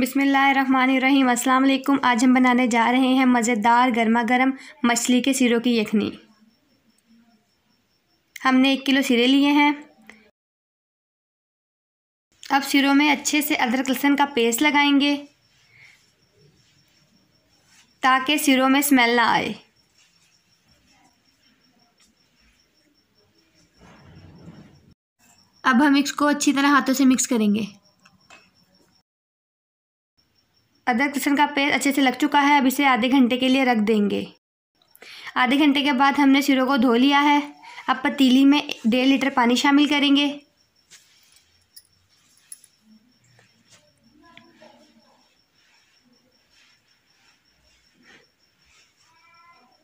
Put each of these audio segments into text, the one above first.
बिसमीम अल्लाम आज हम बनाने जा रहे हैं मज़ेदार गर्मा गर्म मछली के सिरों की यखनी हमने एक किलो सिरे लिए हैं अब सिरों में अच्छे से अदरक लहसुन का पेस्ट लगाएंगे ताकि सिरों में स्मेल ना आए अब हम इसको अच्छी तरह हाथों से मिक्स करेंगे अदरक लहसुन का पेस्ट अच्छे से लग चुका है अब इसे आधे घंटे के लिए रख देंगे आधे घंटे के बाद हमने सिरों को धो लिया है अब पतीली में डेढ़ लीटर पानी शामिल करेंगे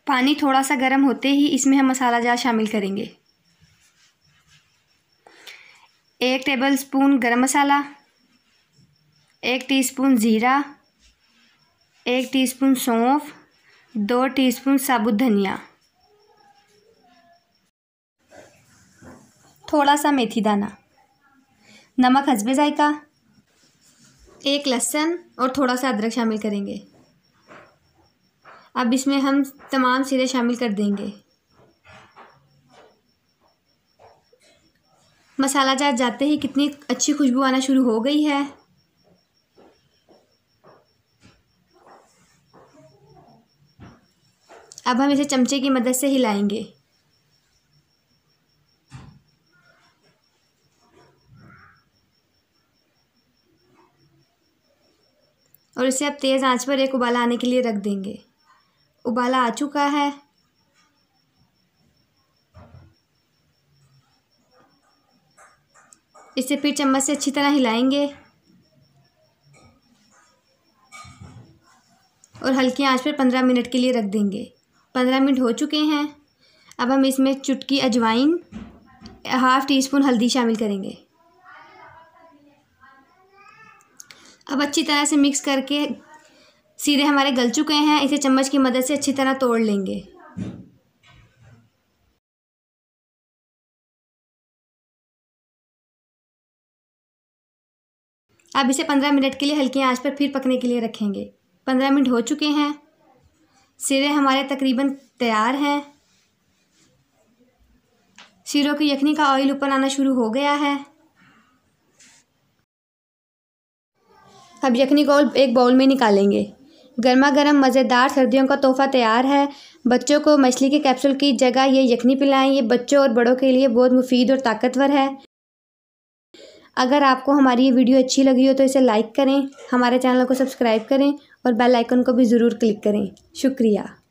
पानी थोड़ा सा गर्म होते ही इसमें हम मसाला जार शामिल करेंगे एक टेबल स्पून गर्म मसाला एक टीस्पून ज़ीरा एक टीस्पून सौंफ दो टीस्पून साबुत धनिया थोड़ा सा मेथी दाना नमक हसबे जायका एक लहसुन और थोड़ा सा अदरक शामिल करेंगे अब इसमें हम तमाम सिरे शामिल कर देंगे मसाला जार जाते ही कितनी अच्छी खुशबू आना शुरू हो गई है अब हम इसे चमचे की मदद से हिलाएंगे और इसे अब तेज़ आंच पर एक उबाला आने के लिए रख देंगे उबाला आ चुका है इसे फिर चम्मच से अच्छी तरह हिलाएंगे और हल्की आंच पर पंद्रह मिनट के लिए रख देंगे पंद्रह मिनट हो चुके हैं अब हम इसमें चुटकी अजवाइन हाफ़ टी स्पून हल्दी शामिल करेंगे अब अच्छी तरह से मिक्स करके सीधे हमारे गल चुके हैं इसे चम्मच की मदद से अच्छी तरह तोड़ लेंगे अब इसे पंद्रह मिनट के लिए हल्की आंच पर फिर पकने के लिए रखेंगे पंद्रह मिनट हो चुके हैं सिरे हमारे तकरीबन तैयार हैं सिरों की यखनी का ऑयल ऊपर आना शुरू हो गया है अब यखनी को एक बाउल में निकालेंगे गर्मा गर्म मज़ेदार सर्दियों का तोहफा तैयार है बच्चों को मछली के कैप्सूल की जगह ये यखनी पिलाएं ये बच्चों और बड़ों के लिए बहुत मुफीद और ताकतवर है अगर आपको हमारी ये वीडियो अच्छी लगी हो तो इसे लाइक करें हमारे चैनल को सब्सक्राइब करें और बेल आइकन को भी ज़रूर क्लिक करें शुक्रिया